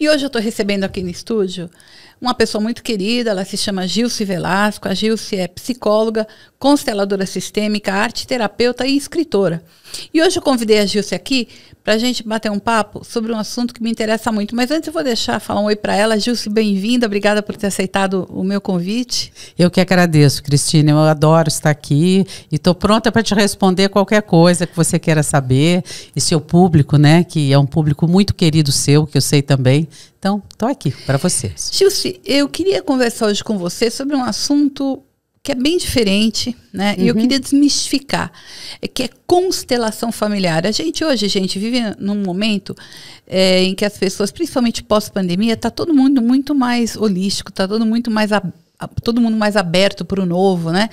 E hoje eu estou recebendo aqui no estúdio uma pessoa muito querida, ela se chama Gilce Velasco. A Gilce é psicóloga, consteladora sistêmica, arte terapeuta e escritora. E hoje eu convidei a Gilce aqui para a gente bater um papo sobre um assunto que me interessa muito. Mas antes eu vou deixar falar um oi para ela. Gilce, bem-vinda, obrigada por ter aceitado o meu convite. Eu que agradeço, Cristina. Eu adoro estar aqui e estou pronta para te responder qualquer coisa que você queira saber. E seu público, né, que é um público muito querido seu, que eu sei também. Então, estou aqui para vocês. Gilce, eu queria conversar hoje com você sobre um assunto que é bem diferente, né? Uhum. E eu uhum. queria desmistificar, é que é constelação familiar. A gente hoje, gente, vive num momento é, em que as pessoas, principalmente pós-pandemia, tá todo mundo muito mais holístico, tá todo muito mais aberto todo mundo mais aberto para o novo, né?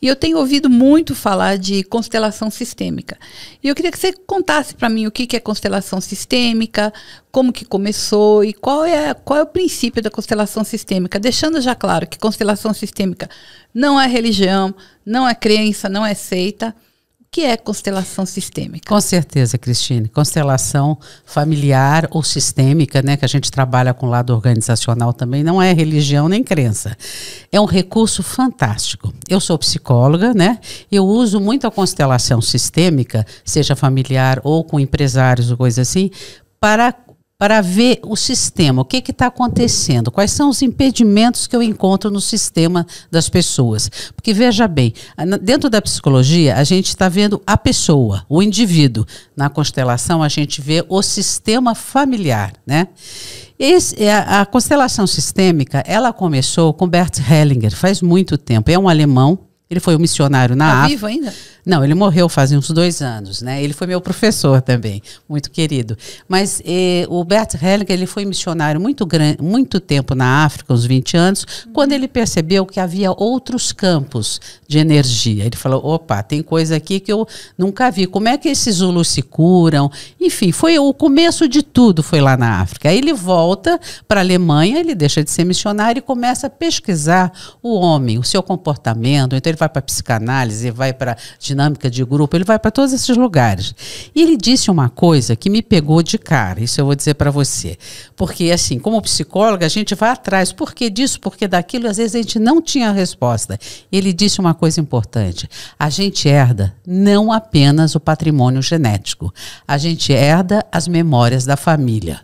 E eu tenho ouvido muito falar de constelação sistêmica. E eu queria que você contasse para mim o que, que é constelação sistêmica, como que começou e qual é, qual é o princípio da constelação sistêmica, deixando já claro que constelação sistêmica não é religião, não é crença, não é seita, que é constelação sistêmica? Com certeza, Cristine. Constelação familiar ou sistêmica, né, que a gente trabalha com o lado organizacional também, não é religião nem crença. É um recurso fantástico. Eu sou psicóloga, né? Eu uso muito a constelação sistêmica, seja familiar ou com empresários ou coisa assim, para para ver o sistema, o que está acontecendo, quais são os impedimentos que eu encontro no sistema das pessoas. Porque veja bem, dentro da psicologia, a gente está vendo a pessoa, o indivíduo. Na constelação, a gente vê o sistema familiar, né? Esse, é, a, a, constelação sistêmica, ela começou com Bert Hellinger, faz muito tempo. É um alemão ele foi um missionário na tá África. vivo ainda? Não, ele morreu faz uns dois anos, né? Ele foi meu professor também, muito querido. Mas eh, o Bert Hellinger, ele foi missionário muito, grande, muito tempo na África, uns 20 anos, hum. quando ele percebeu que havia outros campos de energia. Ele falou, opa, tem coisa aqui que eu nunca vi. Como é que esses Zulus se curam? Enfim, foi o começo de tudo, foi lá na África. Aí ele volta para a Alemanha, ele deixa de ser missionário e começa a pesquisar o homem, o seu comportamento. Então ele vai para psicanálise, vai para dinâmica de grupo, ele vai para todos esses lugares. E ele disse uma coisa que me pegou de cara, isso eu vou dizer para você. Porque, assim, como psicóloga, a gente vai atrás. Por que disso? Porque daquilo, às vezes, a gente não tinha resposta. Ele disse uma coisa importante: a gente herda não apenas o patrimônio genético, a gente herda as memórias da família.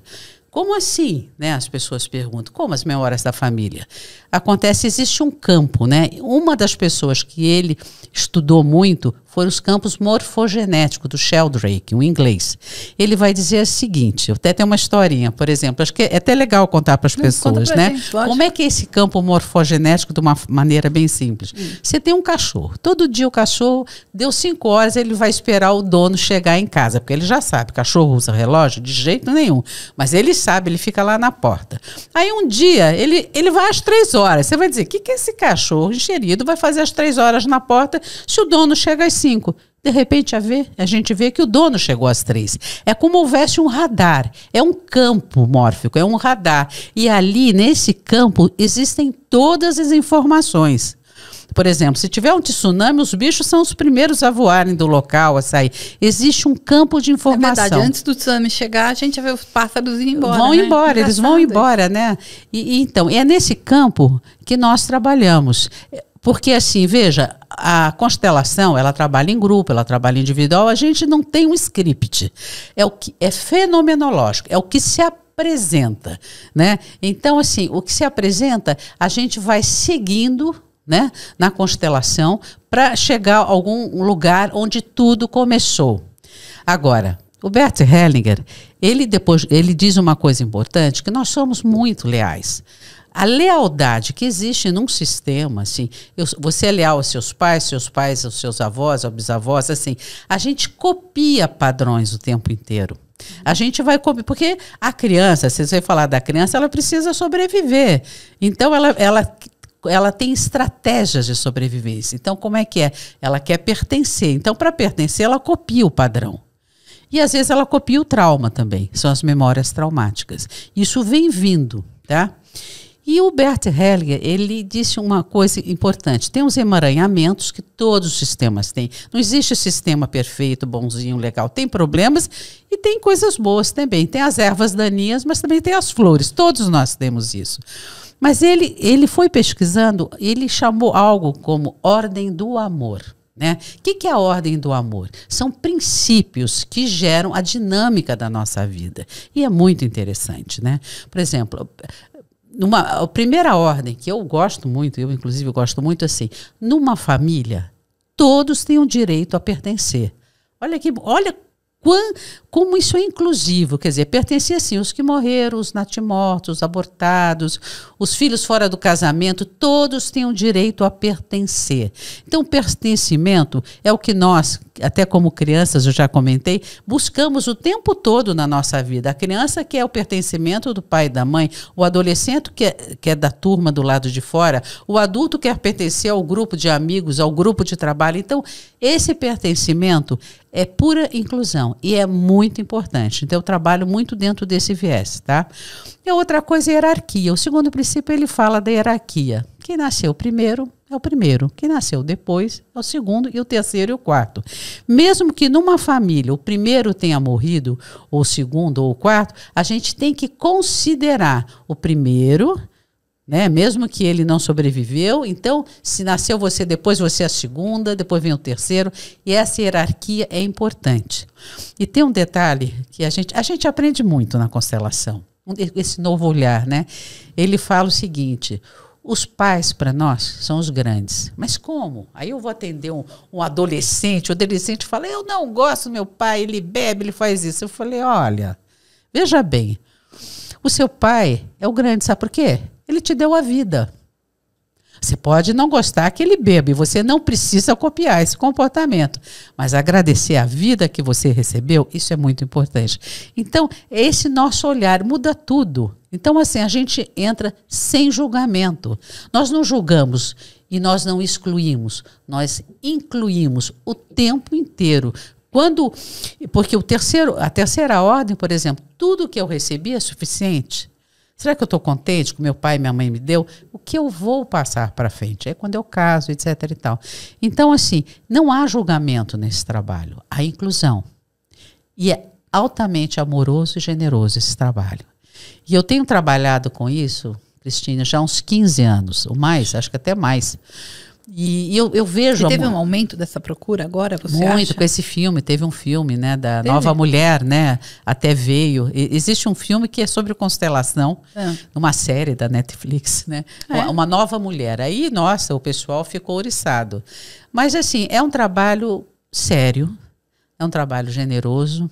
Como assim? Né? As pessoas perguntam. Como as memórias da família? Acontece, existe um campo, né? Uma das pessoas que ele estudou muito foram os campos morfogenéticos do Sheldrake, um inglês. Ele vai dizer o seguinte, até tem uma historinha, por exemplo, acho que é até legal contar para as pessoas, pra né? Gente, Como é que é esse campo morfogenético de uma maneira bem simples? Hum. Você tem um cachorro. Todo dia o cachorro deu cinco horas, ele vai esperar o dono chegar em casa, porque ele já sabe, cachorro usa relógio de jeito nenhum, mas ele sabe, ele fica lá na porta. Aí um dia ele ele vai às três horas. Você vai dizer, o que que esse cachorro enxerido vai fazer às três horas na porta se o dono chega às de repente, a, ver, a gente vê que o dono chegou às três. É como houvesse um radar. É um campo mórfico, é um radar. E ali, nesse campo, existem todas as informações. Por exemplo, se tiver um tsunami, os bichos são os primeiros a voarem do local, a sair. Existe um campo de informação. É verdade, antes do tsunami chegar, a gente vê os pássaros indo embora. Vão né? embora, Engraçado. eles vão embora, né? E, e, então, é nesse campo que nós trabalhamos. Porque assim, veja, a constelação, ela trabalha em grupo, ela trabalha individual, a gente não tem um script. É o que é fenomenológico, é o que se apresenta, né? Então assim, o que se apresenta, a gente vai seguindo né, na constelação para chegar a algum lugar onde tudo começou. Agora, o Bert Hellinger, ele depois, ele diz uma coisa importante que nós somos muito leais a lealdade que existe num sistema, assim, eu, você é leal aos seus pais, seus pais aos seus avós, aos bisavós, assim, a gente copia padrões o tempo inteiro. A gente vai copiar porque a criança, se você falar da criança, ela precisa sobreviver. Então, ela, ela ela tem estratégias de sobrevivência. Então, como é que é? Ela quer pertencer. Então, para pertencer, ela copia o padrão. E às vezes ela copia o trauma também, são as memórias traumáticas. Isso vem vindo, tá? E o Bert Hellinger, ele disse uma coisa importante. Tem uns emaranhamentos que todos os sistemas têm. Não existe sistema perfeito, bonzinho, legal. Tem problemas e tem coisas boas também. Tem as ervas daninhas, mas também tem as flores. Todos nós temos isso. Mas ele, ele foi pesquisando, ele chamou algo como ordem do amor. Né? O que, que é a ordem do amor? São princípios que geram a dinâmica da nossa vida. E é muito interessante. Né? Por exemplo, numa a primeira ordem, que eu gosto muito, eu inclusive gosto muito assim, numa família, todos têm o um direito a pertencer. Olha que, olha quão, como isso é inclusivo, quer dizer, pertencer assim os que morreram, os natimortos, os abortados, os filhos fora do casamento, todos têm o um direito a pertencer. Então, pertencimento é o que nós até como crianças, eu já comentei, buscamos o tempo todo na nossa vida. A criança que é o pertencimento do pai e da mãe, o adolescente que é, que é da turma do lado de fora, o adulto quer pertencer ao grupo de amigos, ao grupo de trabalho. Então, esse pertencimento é pura inclusão e é muito importante. Então, eu trabalho muito dentro desse viés, tá? E outra coisa é hierarquia. O segundo princípio, ele fala da hierarquia. Quem nasceu primeiro é o primeiro. Quem nasceu depois é o segundo, e o terceiro e o quarto. Mesmo que numa família o primeiro tenha morrido, ou o segundo ou o quarto, a gente tem que considerar o primeiro, né? Mesmo que ele não sobreviveu, então se nasceu você depois, você é a segunda, depois vem o terceiro, e essa hierarquia é importante. E tem um detalhe que a gente, a gente aprende muito na constelação, esse novo olhar, né? Ele fala o seguinte: os pais, para nós, são os grandes. Mas como? Aí eu vou atender um, um, adolescente, o adolescente fala: Eu não gosto do meu pai, ele bebe, ele faz isso. Eu falei: Olha, veja bem, o seu pai é o grande, sabe por quê? Ele te deu a vida. Você pode não gostar que ele beba e você não precisa copiar esse comportamento, mas agradecer a vida que você recebeu, isso é muito importante. Então, é esse nosso olhar muda tudo. Então, assim, a gente entra sem julgamento. Nós não julgamos e nós não excluímos, nós incluímos o tempo inteiro. Quando, porque o terceiro, a terceira ordem, por exemplo, tudo que eu recebi é suficiente. Será que eu estou contente o meu pai e minha mãe me deu? O que eu vou passar para frente? É quando eu caso, etc. E tal. Então, assim, não há julgamento nesse trabalho, há inclusão. E é altamente amoroso e generoso esse trabalho. E eu tenho trabalhado com isso, Cristina, já há uns 15 anos, ou mais, acho que até mais. E eu, eu vejo. E teve um aumento dessa procura agora? Você muito acha? com esse filme. Teve um filme, né? Da Nova Mulher, né? Até veio. E, existe um filme que é sobre constelação, é. Ah. uma série da Netflix, né? Ah, é. Uma nova mulher. Aí, nossa, o pessoal ficou oriçado. Mas assim, é um trabalho sério, é um trabalho generoso,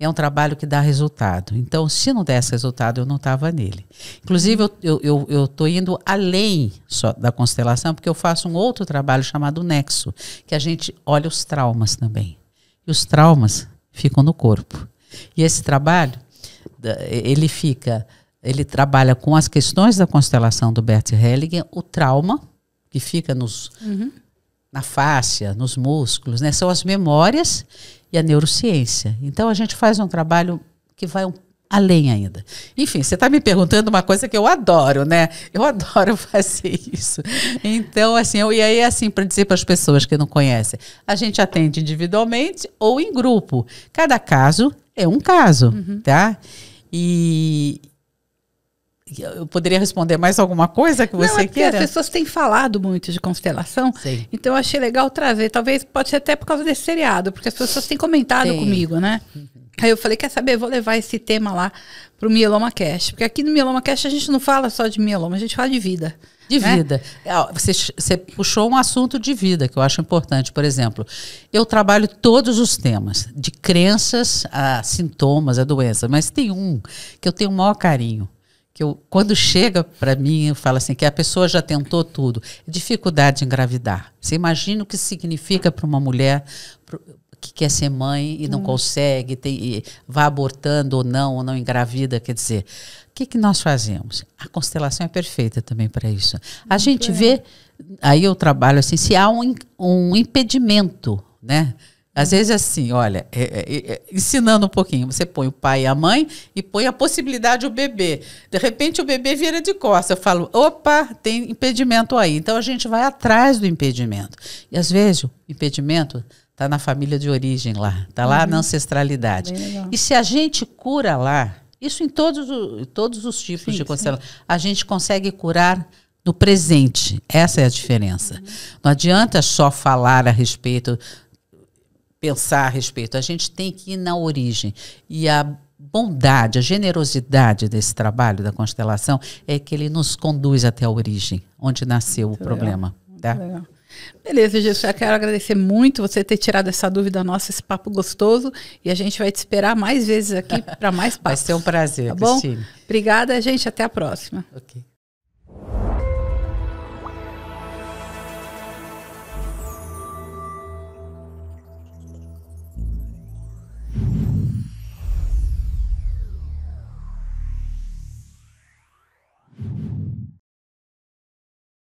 é um trabalho que dá resultado. Então, se não desse resultado, eu não estava nele. Inclusive, eu estou indo além só da constelação, porque eu faço um outro trabalho chamado Nexo, que a gente olha os traumas também. E os traumas ficam no corpo. E esse trabalho, ele fica, ele trabalha com as questões da constelação do Bert Hellinger, o trauma que fica nos, uhum. na fáscia, nos músculos, né? São as memórias e a neurociência. Então a gente faz um trabalho que vai um além ainda. Enfim, você está me perguntando uma coisa que eu adoro, né? Eu adoro fazer isso. Então, assim, eu, e aí, assim, para dizer para as pessoas que não conhecem, a gente atende individualmente ou em grupo. Cada caso é um caso, uhum. tá? E, eu poderia responder mais alguma coisa que você Não, é queira? As pessoas têm falado muito de constelação, Sim. então eu achei legal trazer. Talvez pode ser até por causa desse seriado, porque as pessoas têm comentado Sim. comigo, né? Uhum. Aí eu falei, quer saber, vou levar esse tema lá para o Mieloma Cash. Porque aqui no Mieloma Cash a gente não fala só de mieloma, a gente fala de vida. De né? vida. É, você, você puxou um assunto de vida que eu acho importante. Por exemplo, eu trabalho todos os temas, de crenças a sintomas, a doença, mas tem um que eu tenho o maior carinho, que eu, quando chega para mim, eu falo assim, que a pessoa já tentou tudo. Dificuldade em engravidar. Você imagina o que significa para uma mulher pro, que quer ser mãe e não hum. consegue, tem, e vai abortando ou não, ou não engravida, quer dizer, o que, que nós fazemos? A constelação é perfeita também para isso. A gente vê, aí eu trabalho assim, se há um, um impedimento, né? Às vezes, é assim, olha, é é, é, é, ensinando um pouquinho, você põe o pai e a mãe e põe a possibilidade o bebê. De repente, o bebê vira de costas. Eu falo, opa, tem impedimento aí. Então, a gente vai atrás do impedimento. E, às vezes, o impedimento está na família de origem lá, está lá uhum. na ancestralidade. E se a gente cura lá, isso em todos, todos os tipos sim, de constelação, a gente consegue curar no presente. Essa é a diferença. Uhum. Não adianta só falar a respeito pensar a respeito. A gente tem que ir na origem. E a bondade, a generosidade desse trabalho da constelação é que ele nos conduz até a origem, onde nasceu muito o legal, problema. Tá? Beleza, Jesus, eu quero agradecer muito você ter tirado essa dúvida nossa, esse papo gostoso. E a gente vai te esperar mais vezes aqui para mais papos. Vai ser um prazer, tá bom? Obrigada, gente. Até a próxima. Okay.